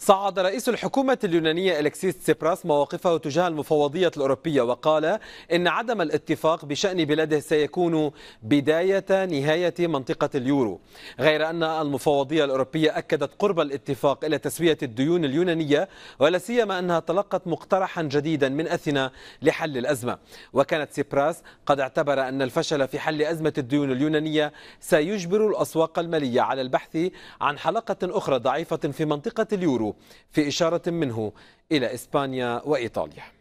صعد رئيس الحكومة اليونانية إلكسيس سيبراس مواقفه تجاه المفوضية الأوروبية وقال إن عدم الاتفاق بشأن بلاده سيكون بداية نهاية منطقة اليورو غير أن المفوضية الأوروبية أكدت قرب الاتفاق إلى تسوية الديون اليونانية ولا سيما أنها تلقت مقترحا جديدا من أثينا لحل الأزمة وكانت سيبراس قد اعتبر أن الفشل في حل أزمة الديون اليونانية سيجبر الأسواق المالية على البحث عن حلقة أخرى ضعيفة في منطقة اليورو في إشارة منه إلى إسبانيا وإيطاليا